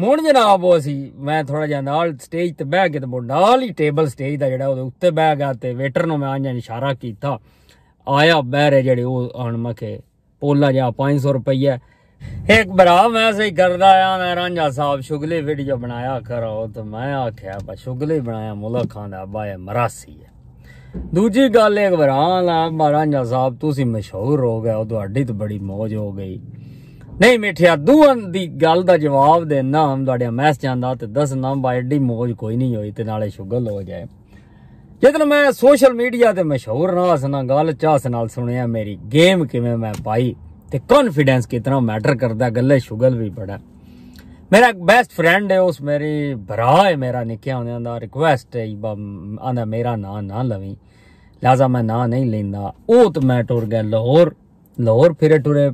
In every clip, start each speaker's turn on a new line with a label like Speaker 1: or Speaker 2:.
Speaker 1: ਮੋੜ ਜਨਾਬ ਉਹ ਸੀ ਮੈਂ ਥੋੜਾ ਜਿਹਾ ਨਾਲ ਸਟੇਜ ਤੇ ਬਹਿ ਕੇ ਤੇ ਮੋੜ ਨਾਲ ਹੀ ਟੇਬਲ ਸਟੇਜ ਦਾ ਜਿਹੜਾ ਉਹਦੇ ਉੱਤੇ ਬਹਿ ਗਿਆ ਤੇ ਵੇਟਰ ਨੂੰ ਮੈਂ ਆਂ ਇਸ਼ਾਰਾ ਕੀਤਾ ਆਇਆ ਬਹਿਰੇ ਜਿਹੜੇ ਉਹ ਆਣ ਮਕੇ ਪੋਲਾ ਜਾਂ 500 ਰੁਪਈਆ ਇੱਕ ਬਰਾ ਮੈਂ ਸਹੀ ਕਰਦਾ ਆ ਮੈਂ ਰਾਂਝਾ ਸਾਹਿਬ ਸ਼ੁਗਲੇ ਵੀਡੀਓ ਬਣਾਇਆ ਕਰੋ ਤੇ ਮੈਂ ਆਖਿਆ ਬਸ ਸ਼ੁਗਲੇ ਬਣਾਇਆ ਮੁਲਾ ਖਾਨ ਦਾ ਬਾਏ ਮਰਾਸੀ ਹੈ ਦੂਜੀ ਗੱਲ ਇੱਕ ਬਰਾ ਲਾ ਸਾਹਿਬ ਤੁਸੀਂ ਮਸ਼ਹੂਰ ਹੋ ਗਏ ਉਹ ਤੁਹਾਡੀ ਤਾਂ ਬੜੀ ਮੌਜ ਹੋ ਗਈ ਨਹੀਂ ਮਿੱਠਿਆ ਦੂਆਂ ਦੀ ਗੱਲ ਦਾ ਜਵਾਬ ਦੇਣਾ ਹਮ ਤੁਹਾਡੇ ਮੈਸੇਜਾਂ ਦਾ ਤੇ ਦੱਸਣਾ ਬਾਈ ਐਡੀ ਮੋਜ ਕੋਈ ਨਹੀਂ ਹੋਈ ਤੇ ਨਾਲੇ ਸ਼ੁਗਰ ਹੋ ਜਾਏ ਜਦੋਂ ਮੈਂ ਸੋਸ਼ਲ ਮੀਡੀਆ ਤੇ ਮਸ਼ਹੂਰ ਨਾਸ ਨਾਲ ਗੱਲ ਚਾਸ ਨਾਲ ਸੁਣਿਆ ਮੇਰੀ ਗੇਮ ਕਿਵੇਂ ਮੈਂ ਪਾਈ ਤੇ ਕੌਨਫੀਡੈਂਸ ਕਿਤਨਾ ਮੈਟਰ ਕਰਦਾ ਗੱਲੇ ਸ਼ੁਗਰ ਵੀ ਬੜਾ ਮੇਰਾ ਬੈਸਟ ਫਰੈਂਡ ਹੈ ਉਸ ਮੇਰੀ ਭਰਾ ਹੈ ਮੇਰਾ ਨਿੱਕਿਆ ਹੁੰਦਿਆਂ ਦਾ ਰਿਕੁਐਸਟ ਹੈ ਆਂਦਾ ਮੇਰਾ ਨਾਂ ਨਾ ਲਵੀ ਲਾਜ਼ਮ ਮੈਂ ਨਾਂ ਨਹੀਂ ਲੈਂਦਾ ਉਹ ਤੇ ਮੈਂ ਟੁਰ ਗਿਆ ਲਾਹੌਰ ਲਾਹੌਰ ਫਿਰੇ ਟੁਰੇ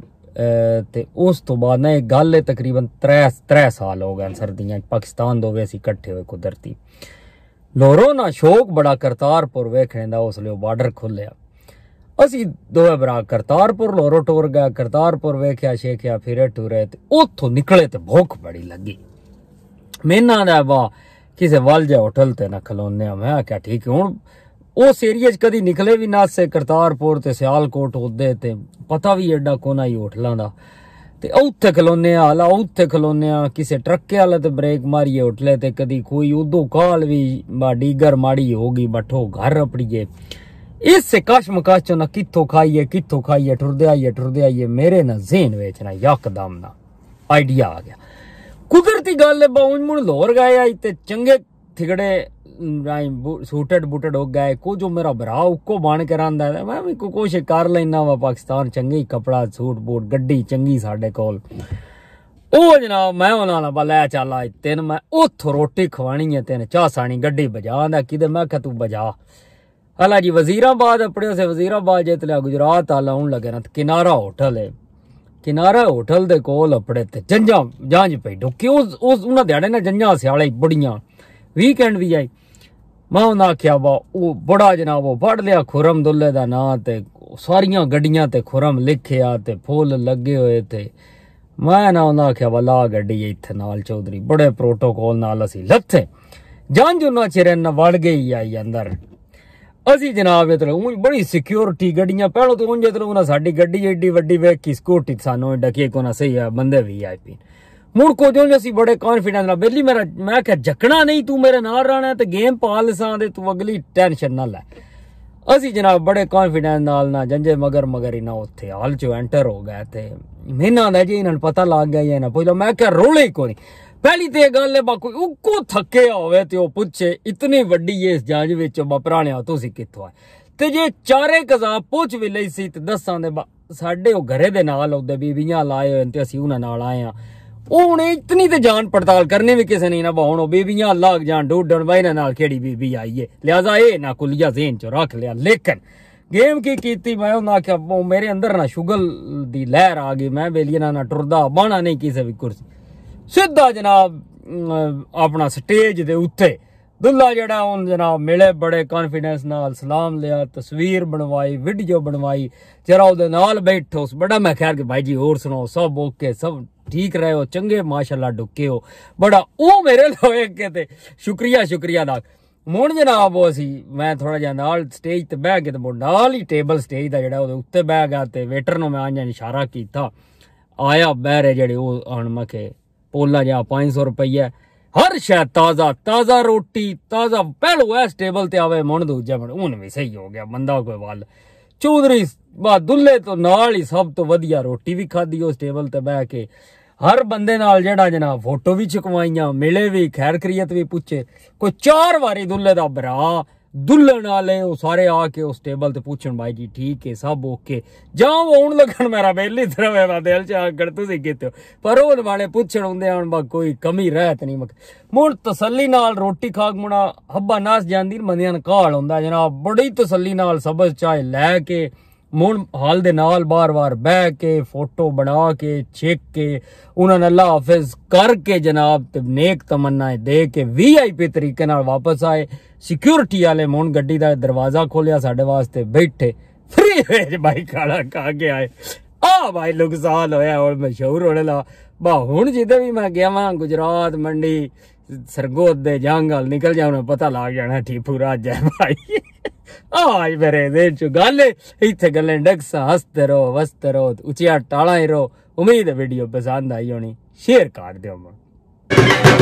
Speaker 1: ते उस तो बाद ना एक गल तकरीबन त्रै त्रै साल हो गए सर्दियाँ पाकिस्तान दो गए कट्ठे हुए कुदरती लोरों ना शौक बड़ा करतारपुर वेखने का उस बार्डर खुलिया असी दोवे भरा करतारपुर लोरो टुर गया करतारपुर वेख्या शेख्या फिरे टुरे तो उतो निकले तो भुख बड़ी लगी मेहना वाह किसी वल जे होटल ते खलोने मैं आख्या ठीक है हूँ ਉਸ ਏਰੀਆ 'ਚ ਕਦੀ ਨਿਕਲੇ ਵੀ ਨਾ ਸੇ ਕਰਤਾਰਪੁਰ ਤੇ ਸਿਆਲਕੋਟ ਉਹਦੇ ਤੇ ਪਤਾ ਵੀ ਐਡਾ ਕੋਨਾ ਹੀ ਹੋਟਲਾਂ ਦਾ ਤੇ ਉੱਥੇ ਖਲੋਨੇ ਆ ਲਾ ਉੱਥੇ ਖਲੋਨੇ ਆ ਕਿਸੇ ਟਰੱਕੇ ਵਾਲੇ ਤੇ ਬ੍ਰੇਕ ਮਾਰੀਏ ਹੋਟਲੇ ਤੇ ਕਦੀ ਕੋਈ ਉਦੋਂ ਕਾਲ ਵੀ ਬਾਡੀ ਗਰ ਮਾੜੀ ਹੋ ਗਈ ਬਠੋ ਘਰ ਅਪੜੀਏ ਇਸ ਕਸ਼ਮ ਮਕਾਸ਼ ਚੋਂ ਨਾ ਕਿੱਥੋਂ ਖਾਈਏ ਕਿੱਥੋਂ ਖਾਈਏ ਟੁਰਦੇ ਆਈਏ ਟੁਰਦੇ ਆਈਏ ਮੇਰੇ ਨਾ ਜ਼ੇਨ ਵਿੱਚ ਨਾ ਯਕਦਮ ਨਾ ਆਈਡੀਆ ਆ ਗਿਆ ਕੁਦਰਤੀ ਗੱਲ ਬਹੁਤ ਬਾਉਂ ਮੁਣ ਲੋਰ ਗਏ ਆਈ ਤੇ ਚੰਗੇ ਥਿਗੜੇ ਸੂਟਡ ਬੂਟਡ ਹੋ ਗਏ ਕੋ ਜੋ ਮੇਰਾ ਭਰਾ ਉਕੋ ਬਾਣ ਕੇ ਰਹਿੰਦਾ ਮੈਂ ਵੀ ਕੋਸ਼ਿਸ਼ ਕਰ ਲੈਣਾ ਵਾ ਪਾਕਿਸਤਾਨ ਚੰਗੇ ਕਪੜਾ ਸੂਟ ਬੂਟ ਗੱਡੀ ਚੰਗੀ ਸਾਡੇ ਕੋਲ ਉਹ ਜਨਾਬ ਮੈਂ ਉਹਨਾਂ ਨਾਲ ਬਲੇ ਚੱਲ ਅੱਜ ਤਿੰਨ ਮੈਂ ਉਥੋਂ ਰੋਟੀ ਖਵਾਣੀ ਹੈ ਤਿੰਨ ਚਾਹ ਸਾਣੀ ਗੱਡੀ ਬਜਾਉਂਦਾ ਕਿਦੇ ਮੈਂ ਕਿ ਤੂੰ ਬਜਾ ਹਲਾ ਜੀ ਵਜ਼ੀਰਾਬਾਦ ਆਪਣੇ ਉਸੇ ਵਜ਼ੀਰਾਬਾਦ ਜੇ ਤਲਿਆ ਗੁਜਰਾਤ ਆ ਲਾਉਣ ਲੱਗੇ ਨਾ ਕਿਨਾਰਾ ਹੋਟਲ ਹੈ ਕਿਨਾਰਾ ਹੋਟਲ ਦੇ ਕੋਲ ਆਪਣੇ ਤੇ ਜੰਜਾਂ ਜਾਂਜ ਪਈ ਡੋ ਉਸ ਉਸ ਉਹਨਾਂ ਦਿਹਾੜੇ ਨਾਲ ਜੰਜਾਂ ਸਿਆਲੇ ਬੜੀਆਂ ਵੀਕਐਂਡ ਵੀ ਆਈ ਮੈਂ ਉਹਨਾਂ ਆਖਿਆ ਵਾ ਉਹ ਬੜਾ ਜਨਾਬ ਉਹ ਵੜ ਲਿਆ ਖੁਰਮ ਦੁੱਲੇ ਦਾ ਨਾਂ ਤੇ ਸਾਰੀਆਂ ਗੱਡੀਆਂ ਤੇ ਖੁਰਮ ਲਿਖਿਆ ਤੇ ਫੁੱਲ ਲੱਗੇ ਹੋਏ ਤੇ ਮੈਂ ਨਾ ਉਹਨਾਂ ਆਖਿਆ ਵਾ ਲਾ ਗੱਡੀ ਇੱਥੇ ਨਾਲ ਚੌਧਰੀ ਬੜੇ ਪ੍ਰੋਟੋਕੋਲ ਨਾਲ ਅਸੀਂ ਲੱਥੇ ਜਾਨ ਚਿਰ ਨਾ ਵੜ ਗਈ ਆਈ ਅੰਦਰ ਅਸੀਂ ਜਨਾਬ ਇਤਲ ਉਹ ਬੜੀ ਸਿਕਿਉਰਿਟੀ ਗੱਡੀਆਂ ਪਹਿਲਾਂ ਤੋਂ ਉਂਝ ਇਤਲ ਉਹਨਾਂ ਸਾਡੀ ਗੱਡੀ ਏਡੀ ਵੱਡੀ ਵੇਖੀ ਸਕੂਟੀ ਸਾਨੂੰ ਡਕੇ ਕੋਨਾ ਸਹੀ ਆ ਬੰਦੇ ਵੀ ਆਈਪੀ ਮੁੜ ਕੋ ਜੋ ਅਸੀਂ ਬੜੇ ਕੌਨਫੀਡੈਂਸ ਨਾਲ ਬੇਲੀ ਮੇਰਾ ਮੈਂ ਕਿਹਾ ਜਕਣਾ ਨਹੀਂ ਤੂੰ ਮੇਰੇ ਨਾਲ ਰਹਿਣਾ ਤੇ ਗੇਮ ਪਾ ਲਸਾਂ ਦੇ ਤੂੰ ਅਗਲੀ ਟੈਨਸ਼ਨ ਨਾ ਲੈ ਅਸੀਂ ਜਨਾਬ ਬੜੇ ਕੌਨਫੀਡੈਂਸ ਨਾਲ ਨਾ ਜੰਜੇ ਮਗਰ ਮਗਰ ਹੀ ਨਾ ਉੱਥੇ ਹਾਲ ਚੋਂ ਐਂਟਰ ਹੋ ਗਏ ਤੇ ਮਹੀਨਾ ਦਾ ਜੀ ਇਹਨਾਂ ਨੂੰ ਪਤਾ ਲੱਗ ਗਿਆ ਜਾਂ ਨਾ ਪਹਿਲਾਂ ਮੈਂ ਕਿਹਾ ਰੋਲੇ ਹੀ ਕੋਈ ਪਹਿਲੀ ਤੇ ਗੱਲ ਹੈ ਬਾਕੀ ਕੋਈ ਉੱਕੋ ਥੱਕੇ ਹੋਵੇ ਤੇ ਉਹ ਪੁੱਛੇ ਇਤਨੀ ਵੱਡੀ ਇਸ ਜਾਂਜ ਵਿੱਚ ਬਪਰਾਣਿਆ ਤੁਸੀਂ ਕਿੱਥੋਂ ਆ ਤੇ ਜੇ ਚਾਰੇ ਕਜ਼ਾ ਪੁੱਛ ਵੀ ਲਈ ਸੀ ਤੇ ਦੱਸਾਂ ਦੇ ਸਾਡੇ ਉਹ ਘਰੇ ਦੇ ਨਾਲ ਉਹਦੇ ਬੀਬੀਆਂ ਲਾਏ ਹੋਏ ਤੇ ਅਸੀਂ ਉਹਨਾਂ ਨਾਲ ਆਏ ਆ ਉਹ ਹੁਣ ਇਤਨੀ ਤੇ ਜਾਨ ਪੜਤਾਲ ਕਰਨੇ ਵੀ ਕਿਸੇ ਨਹੀਂ ਨਾ बहुनो ਉਹ ਬੀਬੀਆਂ जान डोडन भाई ना नाल केड़ी बेबी आई ਲਿਆਜ਼ਾ ਇਹ ਨਾ ਕੁਲੀਆ ਜ਼ੇਨ ਚ ਰੱਖ ਲਿਆ ਲੇਕਿਨ ਗੇਮ ਕੀ ਕੀਤੀ ਮੈਂ ਉਹ ਨਾ ਉਹ ਮੇਰੇ ਅੰਦਰ ਨਾ ਸ਼ੁਗਲ ਦੀ ਲਹਿਰ ਆ ਗਈ ਮੈਂ ਬੇਲੀਆਂ ਨਾ ਟੁਰਦਾ ਬਾਣਾ ਨਹੀਂ ਕਿਸੇ ਵੀ ਕੁਰਸੀ ਸਿੱਧਾ ਜਨਾਬ ਆਪਣਾ ਸਟੇਜ ਦੇ ਉੱਤੇ ਦੁੱਲਾ ਜਿਹੜਾ ਉਹ ਜਨਾਬ ਮਿਲੇ ਬੜੇ ਕੌਨਫੀਡੈਂਸ ਨਾਲ ਸਲਾਮ ਲਿਆ ਤਸਵੀਰ ਬਣਵਾਈ ਵੀਡੀਓ ਬਣਵਾਈ ਜਰਾ ਉਹਦੇ ਨਾਲ ਬੈਠੋ ਬੜਾ ਮੈਂ ਖਿਆਲ ਕਿ ਭਾਈ ਜੀ ਹੋਰ ਸੁਣਾਓ ਸਭ ਓਕੇ ਸਭ ਠੀਕ ਰਹੇ ਹੋ ਚੰਗੇ ਮਾਸ਼ਾਅੱਲਾ ਡੁੱਕੇ ਹੋ ਬੜਾ ਉਹ ਮੇਰੇ ਲੋਏ ਅੱਗੇ ਤੇ ਸ਼ੁਕਰੀਆ ਸ਼ੁਕਰੀਆ ਦਾ ਮੁੜ ਜਨਾਬ ਉਹ ਸੀ ਮੈਂ ਥੋੜਾ ਜਿਹਾ ਨਾਲ ਸਟੇਜ ਤੇ ਬਹਿ ਕੇ ਤੇ ਮੁੜ ਨਾਲ ਹੀ ਟੇਬਲ ਸਟੇਜ ਦਾ ਜਿਹੜਾ ਉਹਦੇ ਉੱਤੇ ਬਹਿ ਗਿਆ ਤੇ ਵੇਟਰ ਨੂੰ ਮੈਂ ਆਂ ਇਸ਼ਾਰਾ ਕੀਤਾ ਆਇਆ ਬਹਿਰੇ ਜਿਹੜੇ ਉਹ ਆਣ ਮਕੇ ਪੋਲਾ ਜਾਂ 500 ਰੁਪਈਆ ਹਰ ਸ਼ੈ ਤਾਜ਼ਾ ਤਾਜ਼ਾ ਰੋਟੀ ਤਾਜ਼ਾ ਪਹਿਲੋ ਐ ਟੇਬਲ ਤੇ ਆਵੇ ਮੁਣ ਦੂਜਾ ਮਣ ਉਹਨ ਵੀ ਸਹੀ ਹੋ ਗਿਆ ਬੰਦਾ ਕੋਈ ਵੱਲ ਚੌਧਰੀ ਬਾਦੁੱਲੇ ਤੋਂ ਨਾਲ ਹੀ ਸਭ ਤੋਂ ਵਧੀਆ ਰੋਟੀ ਵੀ ਖਾਧੀ ਉਸ ਟੇਬਲ ਤੇ ਬਹਿ ਕੇ ਹਰ ਬੰਦੇ ਨਾਲ ਜਿਹੜਾ ਜਨਾਬ ਫੋਟੋ ਵੀ ਚਕਵਾਈਆਂ ਮਿਲੇ ਵੀ ਖੈਰ ਕਰੀਅਤ ਵੀ ਪੁੱਛੇ ਕੋਈ ਚਾਰ ਵਾਰੀ ਦੁੱਲੇ ਦਾ ਭਰਾ ਦੁੱਲਣ ਵਾਲੇ ਉਹ ਸਾਰੇ ਆ ਕੇ ਉਸ ਟੇਬਲ ਤੇ ਪੁੱਛਣ ਬਾਈ ਜੀ ਠੀਕ ਹੈ ਸਭ ਓਕੇ ਜਾਂ ਉਹ ਆਉਣ ਲੱਗਣ ਮੇਰਾ ਬੇਲੀ ਤਰਵੇ ਮੇਰਾ ਦਿਲ ਚ ਆਗੜ ਤੁਸੀਂ ਕਿਤੇ ਪਰ ਉਹ ਵਾਲੇ ਪੁੱਛਣ ਹੁੰਦੇ ਆਣ ਬਾ ਕੋਈ ਕਮੀ ਰਹਿਤ ਨਹੀਂ ਮਕ ਮੁਰ ਤਸੱਲੀ ਨਾਲ ਰੋਟੀ ਖਾਗ ਮੁਣਾ ਹੱਬਾ ਨਾਸ ਜਾਂਦੀ ਮੰਦਿਆਂ ਕਾਲ ਹੁੰਦਾ ਜਨਾਬ ਬੜੀ ਤਸੱਲੀ ਨਾਲ ਸਬਜ਼ ਚਾਹ ਲੈ ਕੇ मुण हाल दे नाल बार बार बह के फोटो बना के चेक के उन्होंने अल्लाह हाफिज करके जनाब नेक तमन्नाए दे के वी आई पी तरीके वापस आए सिक्योरिटी आए मुण गड्डी का दरवाजा खोलिया साढ़े वास्ते बैठे फ्री बाइक आला खा के आए आ भाई नुकसान होया और मशहूर होने ला बा हूँ जिद भी मैं गया वहां गुजरात मंडी सरगोद जंग हल निकल जाए उन्हें पता लग जाना ठीपू राज भाई ಆಯ್ ಬೇರೆ ದೇಚು ಗಾಲೆ ಇತ್ತೆ ಗಲ್ಲೆ ಡಗ್ಸ ಹಸ್ತರೋ ವಸ್ತರೋ ಉಚಿಯಾ ಟಾಳ ಇರೋ ಉಮೀದ ವಿಡಿಯೋ ಬಸಾಂದ ಅಯ್ಯೋಣಿ ಶೇರ್ ಕಾರ್ ಅಮ್ಮ